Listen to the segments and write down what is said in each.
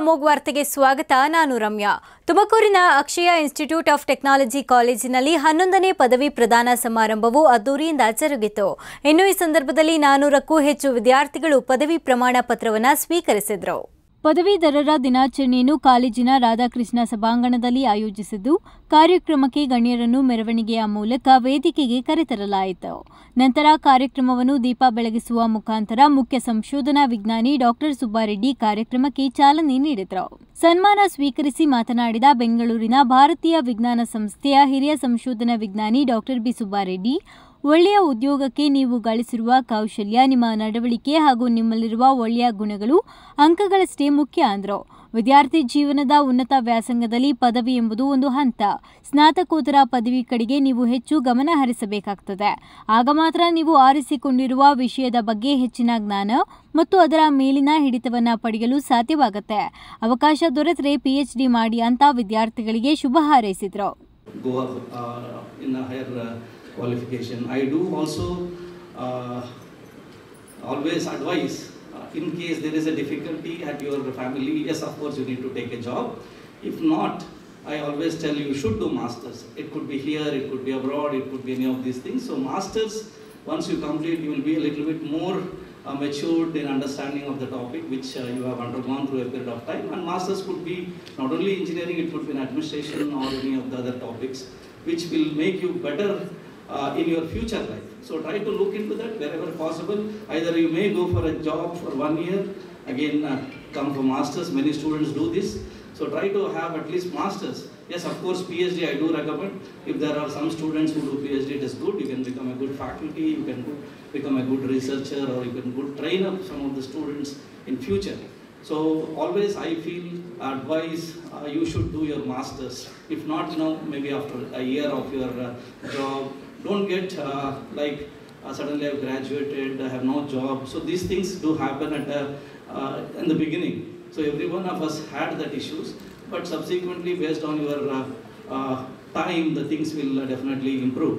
ಅಮೋಘ ವಾರ್ತೆಗೆ ಸ್ವಾಗತ ನಾನು ರಮ್ಯಾ ತುಮಕೂರಿನ ಅಕ್ಷಯ ಇನ್ಸ್ಟಿಟ್ಯೂಟ್ ಆಫ್ ಟೆಕ್ನಾಲಜಿ ಕಾಲೇಜಿನಲ್ಲಿ ಹನ್ನೊಂದನೇ ಪದವಿ ಪ್ರದಾನ ಸಮಾರಂಭವು ಅದ್ದೂರಿಯಿಂದ ಜರುಗಿತು ಇನ್ನು ಈ ಸಂದರ್ಭದಲ್ಲಿ ನಾನೂರಕ್ಕೂ ಹೆಚ್ಚು ವಿದ್ಯಾರ್ಥಿಗಳು ಪದವಿ ಪ್ರಮಾಣ ಪತ್ರವನ್ನು ಸ್ವೀಕರಿಸಿದರು ಪದವೀಧರರ ದಿನಾಚರಣೆಯನ್ನು ಕಾಲೇಜಿನ ರಾಧಾಕೃಷ್ಣ ಸಭಾಂಗಣದಲ್ಲಿ ಆಯೋಜಿಸಿದ್ದು ಕಾರ್ಯಕ್ರಮಕ್ಕೆ ಗಣ್ಯರನ್ನು ಮೆರವಣಿಗೆಯ ಮೂಲಕ ವೇದಿಕೆಗೆ ಕರೆತರಲಾಯಿತು ನಂತರ ಕಾರ್ಯಕ್ರಮವನ್ನು ದೀಪ ಬೆಳಗಿಸುವ ಮುಖಾಂತರ ಮುಖ್ಯ ಸಂಶೋಧನಾ ವಿಜ್ಞಾನಿ ಡಾಕ್ಟರ್ ಸುಬ್ಬಾರೆಡ್ಡಿ ಕಾರ್ಯಕ್ರಮಕ್ಕೆ ಚಾಲನೆ ನೀಡಿದರು ಸನ್ಮಾನ ಸ್ವೀಕರಿಸಿ ಮಾತನಾಡಿದ ಬೆಂಗಳೂರಿನ ಭಾರತೀಯ ವಿಜ್ಞಾನ ಸಂಸ್ಥೆಯ ಹಿರಿಯ ಸಂಶೋಧನಾ ವಿಜ್ಞಾನಿ ಡಾಕ್ಟರ್ ಬಿ ಒಳ್ಳೆಯ ಉದ್ಯೋಗಕ್ಕೆ ನೀವು ಗಳಿಸಿರುವ ಕೌಶಲ್ಯ ನಿಮ್ಮ ನಡವಳಿಕೆ ಹಾಗೂ ನಿಮ್ಮಲ್ಲಿರುವ ಒಳ್ಳೆಯ ಗುಣಗಳು ಅಂಕಗಳಷ್ಟೇ ಮುಖ್ಯ ಅಂದರು ವಿದ್ಯಾರ್ಥಿ ಜೀವನದ ಉನ್ನತ ವ್ಯಾಸಂಗದಲ್ಲಿ ಪದವಿ ಎಂಬುದು ಒಂದು ಹಂತ ಸ್ನಾತಕೋತ್ತರ ಪದವಿ ಕಡೆಗೆ ನೀವು ಹೆಚ್ಚು ಗಮನ ಹರಿಸಬೇಕಾಗ್ತದೆ ಆಗ ಮಾತ್ರ ನೀವು ಆರಿಸಿಕೊಂಡಿರುವ ವಿಷಯದ ಬಗ್ಗೆ ಹೆಚ್ಚಿನ ಜ್ಞಾನ ಮತ್ತು ಅದರ ಮೇಲಿನ ಹಿಡಿತವನ್ನು ಪಡೆಯಲು ಸಾಧ್ಯವಾಗುತ್ತೆ ಅವಕಾಶ ದೊರೆತರೆ ಪಿಎಚ್ಡಿ ಡಿ ಮಾಡಿ ಅಂತ ವಿದ್ಯಾರ್ಥಿಗಳಿಗೆ ಶುಭ ಹಾರೈಸಿದರು qualification. I do also uh, always advise uh, in case there is a difficulty at your family, yes of course you need to take a job. If not, I always tell you, should do masters. It could be here, it could be abroad, it could be any of these things. So masters, once you complete, you will be a little bit more uh, matured in understanding of the topic which uh, you have undergone through a period of time. And masters could be not only engineering, it could be in administration or any of the other topics, which will make you better uh, in your future life. So try to look into that wherever possible. Either you may go for a job for one year, again uh, come for masters, many students do this. So try to have at least masters. Yes, of course, PhD I do recommend. If there are some students who do PhD, it is good. You can become a good faculty, you can go, become a good researcher or you can good train up some of the students in future. So always I feel advice uh, you should do your masters. If not, you know, maybe after a year of your uh, job don't get uh, like uh, suddenly I've graduated, I have no job. So these things do happen at a, uh, in the beginning. So every one of us had that issues, but subsequently based on your time, the things will definitely improve.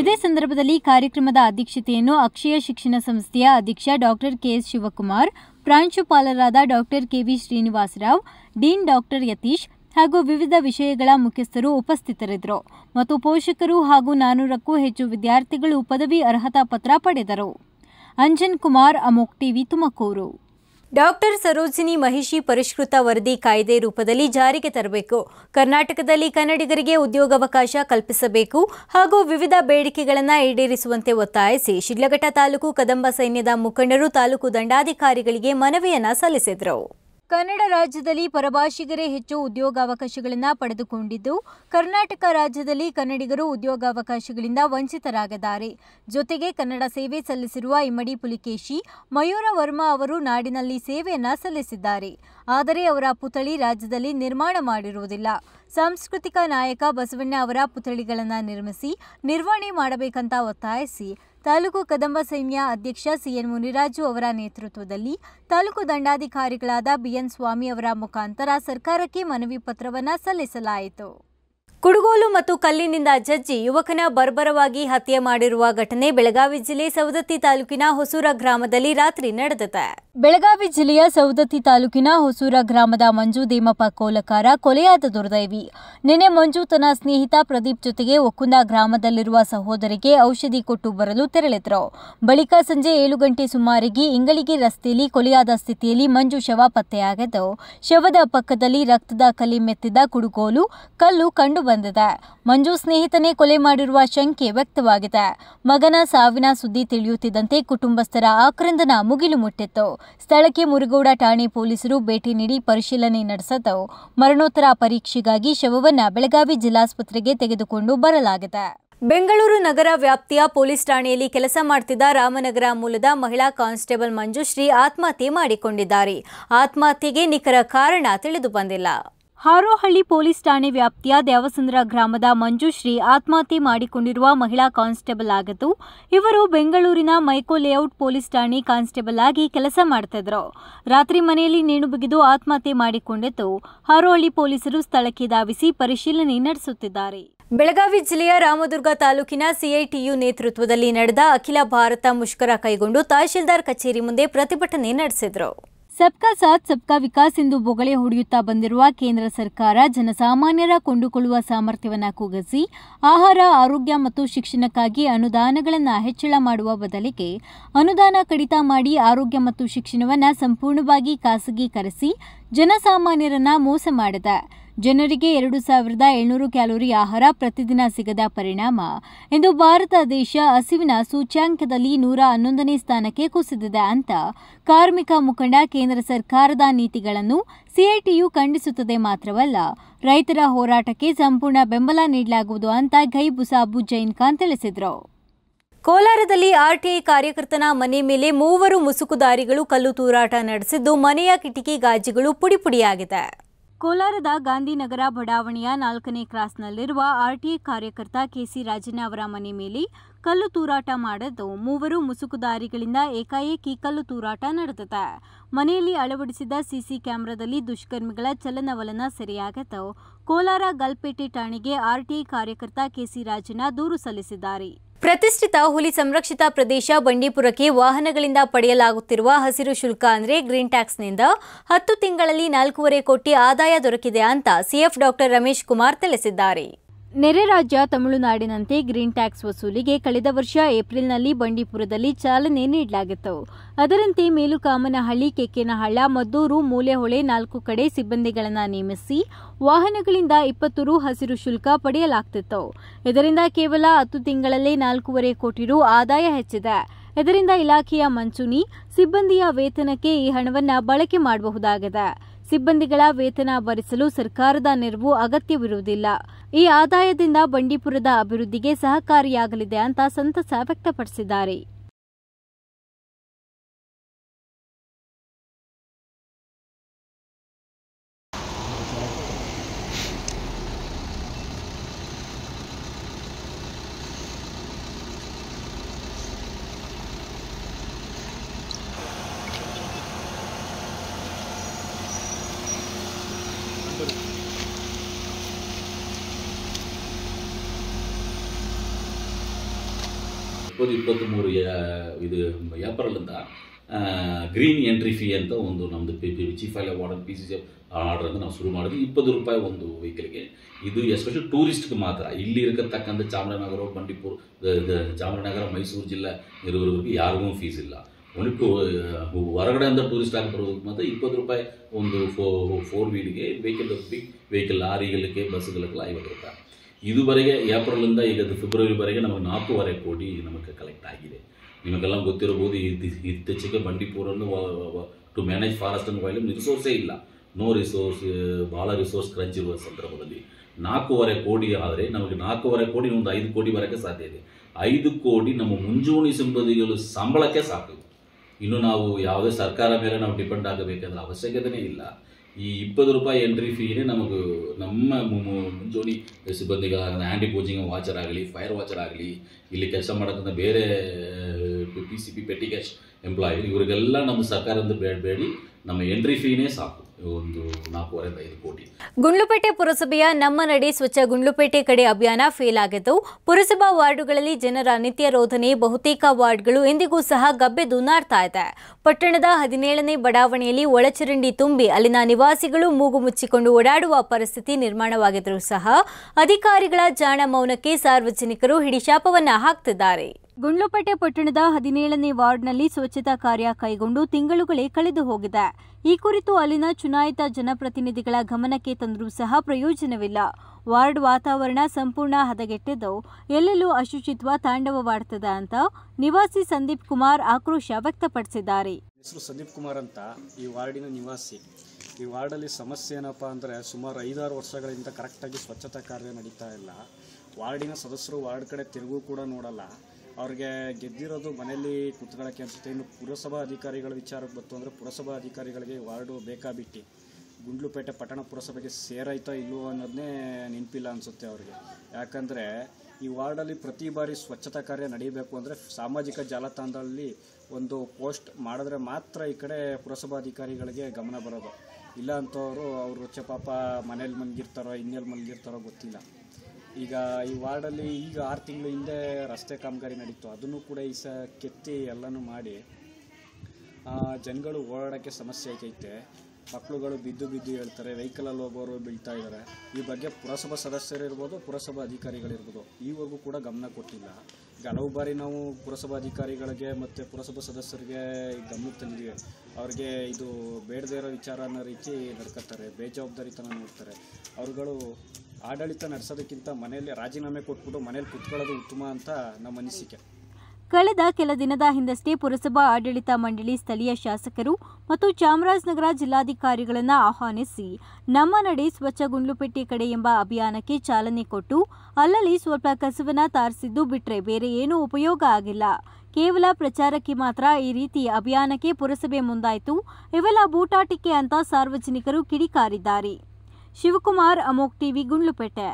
ಇದೇ ಸಂದರ್ಭದಲ್ಲಿ ಕಾರ್ಯಕ್ರಮದ ಅಧ್ಯಕ್ಷತೆಯನ್ನು ಅಕ್ಷಯ ಶಿಕ್ಷಣ ಸಂಸ್ಥೆಯ ಅಧ್ಯಕ್ಷ doctor KS Shivakumar ಪ್ರಾಂಶುಪಾಲರಾದ doctor KV Srinivasarao dean doctor Yathish ಹಾಗೂ ವಿವಿಧ ವಿಷಯಗಳ ಮುಖ್ಯಸ್ಥರು ಉಪಸ್ಥಿತರಿದ್ದರು ಮತ್ತು ಪೋಷಕರು ಹಾಗೂ ನಾನೂರಕ್ಕೂ ಹೆಚ್ಚು ವಿದ್ಯಾರ್ಥಿಗಳು ಪದವಿ ಅರ್ಹತಾ ಪತ್ರ ಪಡೆದರು ಅಂಜನ್ ಕುಮಾರ್ ಅಮೋಕ್ ಟಿವಿ ತುಮಕೂರು ಡಾಕ್ಟರ್ ಸರೋಜಿನಿ ಮಹಿಷಿ ಪರಿಷ್ಕೃತ ವರದಿ ಕಾಯ್ದೆ ರೂಪದಲ್ಲಿ ಜಾರಿಗೆ ತರಬೇಕು ಕರ್ನಾಟಕದಲ್ಲಿ ಕನ್ನಡಿಗರಿಗೆ ಉದ್ಯೋಗಾವಕಾಶ ಕಲ್ಪಿಸಬೇಕು ಹಾಗೂ ವಿವಿಧ ಬೇಡಿಕೆಗಳನ್ನು ಈಡೇರಿಸುವಂತೆ ಒತ್ತಾಯಿಸಿ ಶಿಡ್ಲಘಟ್ಟ ತಾಲೂಕು ಕದಂಬ ಸೈನ್ಯದ ಮುಖಂಡರು ತಾಲೂಕು ದಂಡಾಧಿಕಾರಿಗಳಿಗೆ ಮನವಿಯನ್ನು ಸಲ್ಲಿಸಿದರು ಕನ್ನಡ ರಾಜ್ಯದಲ್ಲಿ ಪರಭಾಷಿಗರೇ ಹೆಚ್ಚು ಉದ್ಯೋಗಾವಕಾಶಗಳನ್ನು ಪಡೆದುಕೊಂಡಿದ್ದು ಕರ್ನಾಟಕ ರಾಜ್ಯದಲ್ಲಿ ಕನ್ನಡಿಗರು ಉದ್ಯೋಗಾವಕಾಶಗಳಿಂದ ವಂಚಿತರಾಗಿದ್ದಾರೆ ಜೊತೆಗೆ ಕನ್ನಡ ಸೇವೆ ಸಲ್ಲಿಸಿರುವ ಇಮ್ಮಡಿ ಪುಲಿಕೇಶಿ ಮಯೂರ ವರ್ಮಾ ಅವರು ನಾಡಿನಲ್ಲಿ ಸೇವೆಯನ್ನು ಸಲ್ಲಿಸಿದ್ದಾರೆ ಆದರೆ ಅವರ ಪುತ್ಥಳಿ ರಾಜ್ಯದಲ್ಲಿ ನಿರ್ಮಾಣ ಮಾಡಿರುವುದಿಲ್ಲ ಸಾಂಸ್ಕೃತಿಕ ನಾಯಕ ಬಸವಣ್ಣ ಅವರ ಪುತ್ಥಳಿಗಳನ್ನು ನಿರ್ಮಿಸಿ ನಿರ್ವಹಣೆ ಮಾಡಬೇಕಂತ ಒತ್ತಾಯಿಸಿ ತಾಲೂಕು ಕದಂಬ ಸೈನ್ಯ ಅಧ್ಯಕ್ಷ ಸಿಎನ್ ಮುನಿರಾಜು ಅವರ ನೇತೃತ್ವದಲ್ಲಿ ತಾಲೂಕು ದಂಡಾಧಿಕಾರಿಗಳಾದ ಬಿಎನ್ ಸ್ವಾಮಿ ಅವರ ಮುಖಾಂತರ ಸರ್ಕಾರಕ್ಕೆ ಮನವಿ ಪತ್ರವನ್ನು ಸಲ್ಲಿಸಲಾಯಿತು ಕುಡುಗೋಲು ಮತ್ತು ಕಲ್ಲಿನಿಂದ ಜಜ್ಜಿ ಯುವಕನ ಬರ್ಬರವಾಗಿ ಹತ್ಯೆ ಮಾಡಿರುವ ಘಟನೆ ಬೆಳಗಾವಿ ಜಿಲ್ಲೆ ಸವದತ್ತಿ ತಾಲೂಕಿನ ಹೊಸೂರ ಗ್ರಾಮದಲ್ಲಿ ರಾತ್ರಿ ನಡೆದಿದೆ ಬೆಳಗಾವಿ ಜಿಲ್ಲೆಯ ಸೌದತ್ತಿ ತಾಲೂಕಿನ ಹೊಸೂರ ಗ್ರಾಮದ ಮಂಜು ದೇಮಪ್ಪ ಕೋಲಕಾರ ಕೊಲೆಯಾದ ದುರ್ದೈವಿ ನಿನ್ನೆ ಮಂಜು ತನ್ನ ಸ್ನೇಹಿತ ಪ್ರದೀಪ್ ಜೊತೆಗೆ ಒಕ್ಕುಂದ ಗ್ರಾಮದಲ್ಲಿರುವ ಸಹೋದರಿಗೆ ಔಷಧಿ ಕೊಟ್ಟು ಬರಲು ತೆರಳಿದ್ರು ಬಳಿಕ ಸಂಜೆ ಏಳು ಗಂಟೆ ಸುಮಾರಿಗೆ ಇಂಗಳಿಗೆ ರಸ್ತೆಯಲ್ಲಿ ಕೊಲೆಯಾದ ಸ್ಥಿತಿಯಲ್ಲಿ ಮಂಜು ಶವ ಪತ್ತೆಯಾಗಿದ್ದು ಶವದ ಪಕ್ಕದಲ್ಲಿ ರಕ್ತದ ಕಲಿ ಮೆತ್ತಿದ ಕುಡುಗೋಲು ಕಲ್ಲು ಕಂಡುಬಂದಿದೆ ಮಂಜು ಸ್ನೇಹಿತನೇ ಕೊಲೆ ಮಾಡಿರುವ ಶಂಕೆ ವ್ಯಕ್ತವಾಗಿದೆ ಮಗನ ಸಾವಿನ ಸುದ್ದಿ ತಿಳಿಯುತ್ತಿದ್ದಂತೆ ಕುಟುಂಬಸ್ಥರ ಆಕ್ರಂದನ ಮುಗಿಲು ಮುಟ್ಟಿತ್ತು ಸ್ಥಳಕ್ಕೆ ಮುರುಗೌಡ ಠಾಣೆ ಪೊಲೀಸರು ಭೇಟಿ ನೀಡಿ ಪರಿಶೀಲನೆ ನಡೆಸದ್ದು ಮರಣೋತ್ತರ ಪರೀಕ್ಷೆಗಾಗಿ ಶವವನ್ನು ಬೆಳಗಾವಿ ಜಿಲ್ಲಾಸ್ಪತ್ರೆಗೆ ತೆಗೆದುಕೊಂಡು ಬರಲಾಗಿದೆ ಬೆಂಗಳೂರು ನಗರ ವ್ಯಾಪ್ತಿಯ ಪೊಲೀಸ್ ಠಾಣೆಯಲ್ಲಿ ಕೆಲಸ ಮಾಡುತ್ತಿದ್ದ ರಾಮನಗರ ಮೂಲದ ಮಹಿಳಾ ಕಾನ್ಸ್ಟೇಬಲ್ ಮಂಜುಶ್ರೀ ಆತ್ಮಹತ್ಯೆ ಮಾಡಿಕೊಂಡಿದ್ದಾರೆ ಆತ್ಮಹತ್ಯೆಗೆ ನಿಖರ ಕಾರಣ ತಿಳಿದು ಬಂದಿಲ್ಲ ಹಾರೋಹಳ್ಳಿ ಪೊಲೀಸ್ ಠಾಣೆ ವ್ಯಾಪ್ತಿಯ ದೇವಸಂದ್ರ ಗ್ರಾಮದ ಮಂಜುಶ್ರೀ ಆತ್ಮಹತ್ಯೆ ಮಾಡಿಕೊಂಡಿರುವ ಮಹಿಳಾ ಕಾನ್ಸ್ಟೇಬಲ್ ಆಗದ್ದು ಇವರು ಬೆಂಗಳೂರಿನ ಮೈಕೋ ಲೇಔಟ್ ಪೊಲೀಸ್ ಠಾಣೆ ಕಾನ್ಸ್ಟೇಬಲ್ ಆಗಿ ಕೆಲಸ ಮಾಡ್ತಿದ್ರು ರಾತ್ರಿ ಮನೆಯಲ್ಲಿ ನೇಣು ಬಿಗಿದು ಆತ್ಮಹತ್ಯೆ ಮಾಡಿಕೊಂಡಿದ್ದು ಹಾರೋಹಳ್ಳಿ ಪೊಲೀಸರು ಸ್ಥಳಕ್ಕೆ ಧಾವಿಸಿ ಪರಿಶೀಲನೆ ನಡೆಸುತ್ತಿದ್ದಾರೆ ಬೆಳಗಾವಿ ಜಿಲ್ಲೆಯ ರಾಮದುರ್ಗ ತಾಲೂಕಿನ ಸಿಐಟಿಯು ನೇತೃತ್ವದಲ್ಲಿ ನಡೆದ ಅಖಿಲ ಭಾರತ ಮುಷ್ಕರ ಕೈಗೊಂಡು ತಹಶೀಲ್ದಾರ್ ಕಚೇರಿ ಮುಂದೆ ಪ್ರತಿಭಟನೆ ನಡೆಸಿದರು ಸಬ್ಕಾ ಸಾಥ್ ಸಬ್ಕಾ ವಿಕಾಸ್ ಎಂದು ಬೊಗಳೆ ಹೊಡೆಯುತ್ತಾ ಬಂದಿರುವ ಕೇಂದ್ರ ಸರ್ಕಾರ ಜನಸಾಮಾನ್ಯರ ಕೊಂಡುಕೊಳ್ಳುವ ಸಾಮರ್ಥ್ಯವನ್ನು ಕುಗ್ಗಿಸಿ ಆಹಾರ ಆರೋಗ್ಯ ಮತ್ತು ಶಿಕ್ಷಣಕ್ಕಾಗಿ ಅನುದಾನಗಳನ್ನು ಹೆಚ್ಚಳ ಮಾಡುವ ಬದಲಿಗೆ ಅನುದಾನ ಕಡಿತ ಮಾಡಿ ಆರೋಗ್ಯ ಮತ್ತು ಶಿಕ್ಷಣವನ್ನು ಸಂಪೂರ್ಣವಾಗಿ ಖಾಸಗೀಕರಿಸಿ ಜನಸಾಮಾನ್ಯರನ್ನ ಮೋಸ ಮಾಡಿದೆ ಜನರಿಗೆ ಎರಡು ಸಾವಿರದ ಏಳ್ನೂರು ಕ್ಯಾಲೋರಿ ಆಹಾರ ಪ್ರತಿದಿನ ಸಿಗದ ಪರಿಣಾಮ ಇಂದು ಭಾರತ ದೇಶ ಹಸಿವಿನ ಸೂಚ್ಯಾಂಕದಲ್ಲಿ ನೂರ ಹನ್ನೊಂದನೇ ಸ್ಥಾನಕ್ಕೆ ಕುಸಿದಿದೆ ಅಂತ ಕಾರ್ಮಿಕ ಮುಖಂಡ ಕೇಂದ್ರ ಸರ್ಕಾರದ ನೀತಿಗಳನ್ನು ಸಿಐಟಿಯು ಖಂಡಿಸುತ್ತದೆ ಮಾತ್ರವಲ್ಲ ರೈತರ ಹೋರಾಟಕ್ಕೆ ಸಂಪೂರ್ಣ ಬೆಂಬಲ ನೀಡಲಾಗುವುದು ಅಂತ ಗೈಬುಸಾಬು ಜೈನ್ ಖಾನ್ ತಿಳಿಸಿದರು ಕೋಲಾರದಲ್ಲಿ ಆರ್ಟಿಐ ಕಾರ್ಯಕರ್ತನ ಮನೆ ಮೇಲೆ ಮೂವರು ಮುಸುಕುದಾರಿಗಳು ಕಲ್ಲು ತೂರಾಟ ನಡೆಸಿದ್ದು ಮನೆಯ ಕಿಟಕಿ ಗಾಜಿಗಳು ಪುಡಿಪುಡಿಯಾಗಿದೆ ಕೋಲಾರದ ಗಾಂಧಿನಗರ ಬಡಾವಣೆಯ ನಾಲ್ಕನೇ ಕ್ರಾಸ್ನಲ್ಲಿರುವ ಆರ್ಟಿಐ ಕಾರ್ಯಕರ್ತ ಕೆಸಿ ರಾಜಣ್ಣ ಅವರ ಮನೆ ಮೇಲೆ ಕಲ್ಲು ತೂರಾಟ ಮಾಡದ್ದು ಮೂವರು ಮುಸುಕುದಾರಿಗಳಿಂದ ಏಕಾಏಕಿ ಕಲ್ಲು ತೂರಾಟ ನಡೆದಿದೆ ಮನೆಯಲ್ಲಿ ಅಳವಡಿಸಿದ ಸಿಸಿ ಕ್ಯಾಮೆರಾದಲ್ಲಿ ದುಷ್ಕರ್ಮಿಗಳ ಚಲನವಲನ ಸೆರೆಯಾಗದ್ದು ಕೋಲಾರ ಗಲ್ಪೇಟೆ ಠಾಣೆಗೆ ಆರ್ಟಿಐ ಕಾರ್ಯಕರ್ತ ಕೆಸಿ ರಾಜಣ್ಣ ದೂರು ಸಲ್ಲಿಸಿದ್ದಾರೆ ಪ್ರತಿಷ್ಠಿತ ಹುಲಿ ಸಂರಕ್ಷಿತ ಪ್ರದೇಶ ಬಂಡೀಪುರಕ್ಕೆ ವಾಹನಗಳಿಂದ ಪಡೆಯಲಾಗುತ್ತಿರುವ ಹಸಿರು ಶುಲ್ಕ ಅಂದರೆ ಗ್ರೀನ್ ಟ್ಯಾಕ್ಸ್ನಿಂದ ಹತ್ತು ತಿಂಗಳಲ್ಲಿ ನಾಲ್ಕೂವರೆ ಕೋಟಿ ಆದಾಯ ದೊರಕಿದೆ ಅಂತ ಸಿಎಫ್ ಡಾಕ್ಟರ್ ರಮೇಶ್ ಕುಮಾರ್ ತಿಳಿಸಿದ್ದಾರೆ ನೆರೆ ರಾಜ್ಯ ತಮಿಳುನಾಡಿನಂತೆ ಗ್ರೀನ್ ಟ್ಯಾಕ್ಸ್ ವಸೂಲಿಗೆ ಕಳೆದ ವರ್ಷ ಏಪ್ರಿಲ್ನಲ್ಲಿ ಬಂಡೀಪುರದಲ್ಲಿ ಚಾಲನೆ ನೀಡಲಾಗಿತ್ತು ಅದರಂತೆ ಮೇಲುಕಾಮನಹಳ್ಳಿ ಕೆಕ್ಕೇನಹಳ್ಳ ಮದ್ದೂರು ಮೂಲೆಹೊಳೆ ನಾಲ್ಕು ಕಡೆ ಸಿಬ್ಬಂದಿಗಳನ್ನು ನೇಮಿಸಿ ವಾಹನಗಳಿಂದ ಇಪ್ಪತ್ತು ರು ಹಸಿರು ಶುಲ್ಕ ಪಡೆಯಲಾಗ್ತಿತ್ತು ಇದರಿಂದ ಕೇವಲ ಹತ್ತು ತಿಂಗಳಲ್ಲೇ ನಾಲ್ಕೂವರೆ ಕೋಟಿ ರು ಆದಾಯ ಹೆಚ್ಚಿದೆ ಇದರಿಂದ ಇಲಾಖೆಯ ಮಂಚೂನಿ ಸಿಬ್ಬಂದಿಯ ವೇತನಕ್ಕೆ ಈ ಹಣವನ್ನು ಬಳಕೆ ಮಾಡಬಹುದಾಗಿದೆ ಸಿಬ್ಬಂದಿಗಳ ವೇತನ ಭರಿಸಲು ಸರ್ಕಾರದ ನೆರವು ಅಗತ್ಯವಿರುವುದಿಲ್ಲ ಈ ಆದಾಯದಿಂದ ಬಂಡೀಪುರದ ಅಭಿವೃದ್ಧಿಗೆ ಸಹಕಾರಿಯಾಗಲಿದೆ ಅಂತ ಸಂತಸ ವ್ಯಕ್ತಪಡಿಸಿದ್ದಾರೆ ಇಪ್ಪತ್ತು ಇಪ್ಪತ್ತ್ಮೂರು ಇದು ಏಪ್ರಲಿಂದ ಗ್ರೀನ್ ಎಂಟ್ರಿ ಫೀ ಅಂತ ಒಂದು ನಮ್ಮದು P P chief all warden P C C ಆರ್ಡ್ರನ್ನು ನಾವು ಶುರು ಮಾಡಿದ್ವಿ ಇಪ್ಪತ್ತು ರೂಪಾಯಿ ಒಂದು ವೆಹಿಕಲ್ಗೆ ಇದು ಎಸ್ಪೆಷಲಿ ಟೂರಿಸ್ಟ್ಗೆ ಮಾತ್ರ ಇಲ್ಲಿ ಇರತಕ್ಕಂಥ ಚಾಮರಾಜನಗರ ಬಂಡೀಪುರ ಚಾಮರಾಜನಗರ ಮೈಸೂರು ಜಿಲ್ಲೆ ಇರೋವರೆಗೂ ಯಾರಿಗೂ ಫೀಸ್ ಇಲ್ಲ ಒನ್ ಟು ಹೊರಗಡೆಯಿಂದ ಟೂರಿಸ್ಟ್ ಆಗಿ ಬರೋದಕ್ಕೆ ಮಾತ್ರ ಇಪ್ಪತ್ತು ರೂಪಾಯಿ ಒಂದು ಫೋ ಫೋರ್ ವೀಲ್ಗೆ ವೆಹಿಕಲ್ ಬಿಗ್ ವೆಹಿಕಲ್ ಲಾರಿಗಳಿಗೆ ಬಸ್ಸುಗಳಿಗೆಲ್ಲ ಐವತ್ತು ರೂಪಾಯಿ ಇದುವರೆಗೆ ಏಪ್ರಿಲಿಂದ ಈಗ ಫೆಬ್ರವರಿವರೆಗೆ ನಮಗೆ ನಾಲ್ಕೂವರೆ ಕೋಟಿ ನಮಗೆ ಕಲೆಕ್ಟ್ ಆಗಿದೆ ನಿಮಗೆಲ್ಲ ಗೊತ್ತಿರಬಹುದು ಇತ್ತೀಚೆಗೆ ಬಂಡಿಪುರನ್ನು ಟು ಮ್ಯಾನೇಜ್ ಫಾರೆಸ್ಟ್ ಅನ್ನು ರಿಸೋರ್ಸೇ ಇಲ್ಲ ನೋ ರಿಸೋರ್ಸ್ ಭಾಳ ರಿಸೋರ್ಸ್ ಕ್ರಂಚ್ ಇರುವ ಸಂದರ್ಭದಲ್ಲಿ ನಾಲ್ಕೂವರೆ ಕೋಟಿ ಆದರೆ ನಮಗೆ ನಾಲ್ಕೂವರೆ ಕೋಟಿ ಒಂದು ಐದು ಕೋಟಿ ಬರೋಕ್ಕೆ ಸಾಧ್ಯ ಇದೆ ಐದು ಕೋಟಿ ನಮ್ಮ ಮುಂಚೂಣಿ ಸಿಂಬದಿಗಳು ಸಂಬಳಕ್ಕೆ ಸಾಕು ಇನ್ನು ನಾವು ಯಾವುದೇ ಸರ್ಕಾರ ಮೇಲೆ ನಾವು ಡಿಪೆಂಡ್ ಆಗಬೇಕಾದ ಅವಶ್ಯಕತೆಯೇ ಇಲ್ಲ ಈ ಇಪ್ಪತ್ತು ರೂಪಾಯಿ ಎಂಟ್ರಿ ಫೀನೇ ನಮಗೆ ನಮ್ಮ ಮುಂಚೂಣಿ ಸಿಬ್ಬಂದಿಗಳಾಗಲಿ ಆ್ಯಂಟಿ ಪೋಚಿಂಗ್ ವಾಚರ್ ಆಗಲಿ ಫೈರ್ ವಾಚರ್ ಆಗಲಿ ಇಲ್ಲಿ ಕೆಲಸ ಮಾಡೋಕ್ಕಂಥ ಬೇರೆ P C P petty cash employee ಇವರಿಗೆಲ್ಲ ನಮ್ಮ ಸರ್ಕಾರದಿಂದ ಬೇಡಬೇಡಿ ನಮ್ಮ ಎಂಟ್ರಿ ಫೀನೇ ಸಾಕು ಗುಂಡ್ಲುಪೇಟೆ ಪುರಸಭೆಯ ನಮ್ಮ ನಡೆ ಸ್ವಚ್ಛ ಗುಂಡ್ಲುಪೇಟೆ ಕಡೆ ಅಭಿಯಾನ ಫೇಲ್ ಆಗಿದ್ದು ಪುರಸಭಾ ವಾರ್ಡುಗಳಲ್ಲಿ ಜನರ ನಿತ್ಯ ರೋಧನೆ ಬಹುತೇಕ ವಾರ್ಡ್ಗಳು ಎಂದಿಗೂ ಸಹ ಗಬ್ಬೆದು ನಾರ್ತಾ ಇದೆ ಪಟ್ಟಣದ ಹದಿನೇಳನೇ ಬಡಾವಣೆಯಲ್ಲಿ ಒಳಚರಂಡಿ ತುಂಬಿ ಅಲ್ಲಿನ ನಿವಾಸಿಗಳು ಮೂಗು ಮುಚ್ಚಿಕೊಂಡು ಓಡಾಡುವ ಪರಿಸ್ಥಿತಿ ನಿರ್ಮಾಣವಾಗಿದ್ದರೂ ಸಹ ಅಧಿಕಾರಿಗಳ ಜಾಣ ಮೌನಕ್ಕೆ ಸಾರ್ವಜನಿಕರು ಹಿಡಿಶಾಪವನ್ನ ಹಾಕ್ತಿದ್ದಾರೆ ಗುಂಡ್ಲುಪೇಟೆ ಪಟ್ಟಣದ ಹದಿನೇಳನೇ ವಾರ್ಡ್ನಲ್ಲಿ ಸ್ವಚ್ಛತಾ ಕಾರ್ಯ ಕೈಗೊಂಡು ತಿಂಗಳುಗಳೇ ಕಳೆದು ಹೋಗಿದೆ ಈ ಕುರಿತು ಅಲ್ಲಿನ ಚುನಾಯಿತ ಜನಪ್ರತಿನಿಧಿಗಳ ಗಮನಕ್ಕೆ ತಂದರೂ ಸಹ ಪ್ರಯೋಜನವಿಲ್ಲ ವಾರ್ಡ್ ವಾತಾವರಣ ಸಂಪೂರ್ಣ ಹದಗೆಟ್ಟಿದ್ದು ಎಲ್ಲೆಲ್ಲೂ ಅಶುಚಿತ್ವ ತಾಂಡವವಾಡ್ತದೆ ಅಂತ ನಿವಾಸಿ ಸಂದೀಪ್ ಕುಮಾರ್ ಆಕ್ರೋಶ ವ್ಯಕ್ತಪಡಿಸಿದ್ದಾರೆ ಹೆಸರು ಸಂದೀಪ್ ಕುಮಾರ್ ಅಂತ ಈ ವಾರ್ಡಿನ ನಿವಾಸಿ ಈ ವಾರ್ಡಲ್ಲಿ ಸಮಸ್ಯೆ ಏನಪ್ಪ ಅಂದರೆ ಸುಮಾರು ಐದಾರು ವರ್ಷಗಳಿಂದ ಕರೆಕ್ಟಾಗಿ ಸ್ವಚ್ಛತಾ ಕಾರ್ಯ ನಡೀತಾ ಇಲ್ಲ ವಾರ್ಡಿನ ಸದಸ್ಯರು ವಾರ್ಡ್ ಕಡೆ ತಿರುಗೂ ಕೂಡ ನೋಡಲ್ಲ ಅವ್ರಿಗೆ ಗೆದ್ದಿರೋದು ಮನೆಯಲ್ಲಿ ಕುತ್ಕೊಳ್ಳೋಕ್ಕೆ ಅನಿಸುತ್ತೆ ಇನ್ನು ಪುರಸಭಾ ಅಧಿಕಾರಿಗಳ ವಿಚಾರಕ್ಕೆ ಬಂತು ಅಂದರೆ ಪುರಸಭಾ ಅಧಿಕಾರಿಗಳಿಗೆ ವಾರ್ಡು ಬೇಕಾಬಿಟ್ಟು ಗುಂಡ್ಲುಪೇಟೆ ಪಟ್ಟಣ ಪುರಸಭೆಗೆ ಸೇರಾಯ್ತಾ ಇಲ್ಲವೋ ಅನ್ನೋದನ್ನೇ ನೆನಪಿಲ್ಲ ಅನಿಸುತ್ತೆ ಅವ್ರಿಗೆ ಯಾಕಂದರೆ ಈ ವಾರ್ಡಲ್ಲಿ ಪ್ರತಿ ಬಾರಿ ಸ್ವಚ್ಛತಾ ಕಾರ್ಯ ನಡೀಬೇಕು ಅಂದರೆ ಸಾಮಾಜಿಕ ಜಾಲತಾಣದಲ್ಲಿ ಒಂದು ಪೋಸ್ಟ್ ಮಾಡಿದ್ರೆ ಮಾತ್ರ ಈ ಕಡೆ ಪುರಸಭಾಧಿಕಾರಿಗಳಿಗೆ ಗಮನ ಬರೋದು ಇಲ್ಲ ಅಂತವರು ಅವರು ಚ ಪಾಪ ಮನೇಲಿ ಮಲಗಿರ್ತಾರೋ ಇನ್ನೆಲ್ಲಿ ಮಲಗಿರ್ತಾರೋ ಗೊತ್ತಿಲ್ಲ ಈಗ ಈ ವಾರ್ಡಲ್ಲಿ ಈಗ ಆರು ತಿಂಗಳು ಹಿಂದೆ ರಸ್ತೆ ಕಾಮಗಾರಿ ನಡೀತು ಅದನ್ನು ಕೂಡ ಈ ಸಹ ಕೆತ್ತಿ ಎಲ್ಲನೂ ಮಾಡಿ ಜನಗಳು ಓಡಾಡೋಕ್ಕೆ ಸಮಸ್ಯೆ ಆಗೈತೆ ಮಕ್ಕಳುಗಳು ಬಿದ್ದು ಬಿದ್ದು ಹೇಳ್ತಾರೆ ವೆಹಿಕಲಲ್ಲಿ ಹೋಗೋರು ಬೀಳ್ತಾ ಇದ್ದಾರೆ ಈ ಬಗ್ಗೆ ಪುರಸಭಾ ಸದಸ್ಯರಿರ್ಬೋದು ಪುರಸಭಾ ಅಧಿಕಾರಿಗಳಿರ್ಬೋದು ಈವರೆಗೂ ಕೂಡ ಗಮನ ಕೊಟ್ಟಿಲ್ಲ ಈಗ ಹಲವು ಬಾರಿ ನಾವು ಪುರಸಭಾ ಅಧಿಕಾರಿಗಳಿಗೆ ಮತ್ತು ಪುರಸಭಾ ಸದಸ್ಯರಿಗೆ ಗಮನಕ್ಕೆ ತಂದಿದ್ದೀವಿ ಅವ್ರಿಗೆ ಇದು ಬೇಡದೇ ಇರೋ ವಿಚಾರ ಅನ್ನೋ ರೀತಿ ನಡ್ಕೋತಾರೆ ಬೇಜವಾಬ್ದಾರಿತನ ನೋಡ್ತಾರೆ ಅವ್ರುಗಳು ಆಡಳಿತ ನಡೆಸೋದಕ್ಕಿಂತ ಮನೆಯಲ್ಲಿ ರಾಜೀನಾಮೆ ಕೊಟ್ಬಿಟ್ಟು ಮನೇಲಿ ಕುತ್ಕೊಳ್ಳೋದು ಉತ್ತಮ ಅಂತ ನಮ್ಮ ಅನಿಸಿಕೆ ಕಳೆದ ಕೆಲ ದಿನದ ಹಿಂದಷ್ಟೇ ಪುರಸಭಾ ಆಡಳಿತ ಮಂಡಳಿ ಸ್ಥಳೀಯ ಶಾಸಕರು ಮತ್ತು ಚಾಮರಾಜನಗರ ಜಿಲ್ಲಾಧಿಕಾರಿಗಳನ್ನು ಆಹ್ವಾನಿಸಿ ನಮ್ಮ ನಡೆ ಸ್ವಚ್ಛ ಗುಂಡ್ಲುಪೇಟೆ ಕಡೆ ಎಂಬ ಅಭಿಯಾನಕ್ಕೆ ಚಾಲನೆ ಕೊಟ್ಟು ಅಲ್ಲಲ್ಲಿ ಸ್ವಲ್ಪ ಕಸುವನ್ನ ತಾರಿಸಿದ್ದು ಬಿಟ್ಟರೆ ಬೇರೆ ಏನೂ ಉಪಯೋಗ ಆಗಿಲ್ಲ ಕೇವಲ ಪ್ರಚಾರಕ್ಕೆ ಮಾತ್ರ ಈ ರೀತಿ ಅಭಿಯಾನಕ್ಕೆ ಪುರಸಭೆ ಮುಂದಾಯಿತು ಇವೆಲ್ಲ ಬೂಟಾಟಿಕೆ ಅಂತ ಸಾರ್ವಜನಿಕರು ಕಿಡಿಕಾರಿದ್ದಾರೆ ಶಿವಕುಮಾರ್ ಅಮೋಕ್ ಟಿವಿ ಗುಂಡ್ಲುಪೇಟೆ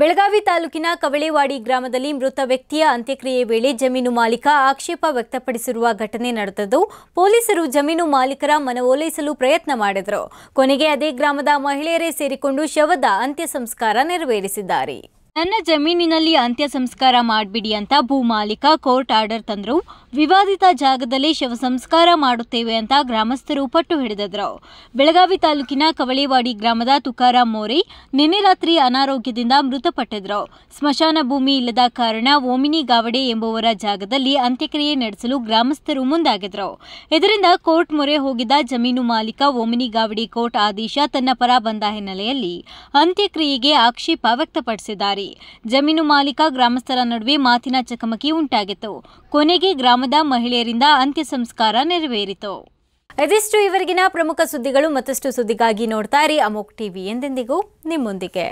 ಬೆಳಗಾವಿ ತಾಲೂಕಿನ ಕವಳೆವಾಡಿ ಗ್ರಾಮದಲ್ಲಿ ಮೃತ ವ್ಯಕ್ತಿಯ ಅಂತ್ಯಕ್ರಿಯೆ ವೇಳೆ ಜಮೀನು ಮಾಲೀಕ ಆಕ್ಷೇಪ ವ್ಯಕ್ತಪಡಿಸಿರುವ ಘಟನೆ ನಡೆದದ್ದು ಪೊಲೀಸರು ಜಮೀನು ಮಾಲೀಕರ ಮನವೊಲೈಸಲು ಪ್ರಯತ್ನ ಮಾಡಿದರು ಕೊನೆಗೆ ಅದೇ ಗ್ರಾಮದ ಮಹಿಳೆಯರೇ ಸೇರಿಕೊಂಡು ಶವದ ಅಂತ್ಯ ಸಂಸ್ಕಾರ ನೆರವೇರಿಸಿದ್ದಾರೆ ನನ್ನ ಜಮೀನಿನಲ್ಲಿ ಅಂತ್ಯ ಸಂಸ್ಕಾರ ಮಾಡಬಿಡಿ ಅಂತ ಭೂ ಮಾಲೀಕ ಕೋರ್ಟ್ ಆರ್ಡರ್ ತಂದರು ವಿವಾದಿತ ಜಾಗದಲ್ಲಿ ಶವ ಸಂಸ್ಕಾರ ಮಾಡುತ್ತೇವೆ ಅಂತ ಗ್ರಾಮಸ್ಥರು ಪಟ್ಟು ಹಿಡಿದಿದ್ರು ಬೆಳಗಾವಿ ತಾಲೂಕಿನ ಕವಳಿವಾಡಿ ಗ್ರಾಮದ ತುಕಾರಾಂ ಮೋರಿ ನಿನ್ನೆ ರಾತ್ರಿ ಅನಾರೋಗ್ಯದಿಂದ ಮೃತಪಟ್ಟಿದ್ರು ಸ್ಮಶಾನ ಭೂಮಿ ಇಲ್ಲದ ಕಾರಣ ಓಮಿನಿ ಗಾವಡೆ ಎಂಬುವರ ಜಾಗದಲ್ಲಿ ಅಂತ್ಯಕ್ರಿಯೆ ನಡೆಸಲು ಗ್ರಾಮಸ್ಥರು ಮುಂದಾಗಿದ್ರು ಇದರಿಂದ ಕೋರ್ಟ್ ಮೊರೆ ಹೋಗಿದ್ದ ಜಮೀನು ಮಾಲೀಕ ಓಮಿನಿ ಗಾವಡಿ ಕೋರ್ಟ್ ಆದೇಶ ತನ್ನ ಪರ ಬಂದ ಹಿನ್ನೆಲೆಯಲ್ಲಿ ಅಂತ್ಯಕ್ರಿಯೆಗೆ ಆಕ್ಷೇಪ ವ್ಯಕ್ತಪಡಿಸಿದ್ದಾರೆ ಜಮೀನು ಮಾಲೀಕ ಗ್ರಾಮಸ್ಥರ ನಡುವೆ ಮಾತಿನ ಚಕಮಕಿ ಉಂಟಾಗಿತ್ತು ಕೊನೆಗೆ ಗ್ರಾಮ ಗ್ರಾಮದ ಮಹಿಳೆಯರಿಂದ ಅಂತ್ಯ ಸಂಸ್ಕಾರ ನೆರವೇರಿತು ಇದಿಷ್ಟು ಇವರಿಗಿನ ಪ್ರಮುಖ ಸುದ್ದಿಗಳು ಮತ್ತಷ್ಟು ಸುದ್ದಿಗಾಗಿ ನೋಡ್ತಾ ಇರಿ ಅಮೋಕ್ ಟಿವಿ ಎಂದೆಂದಿಗೂ ನಿಮ್ಮೊಂದಿಗೆ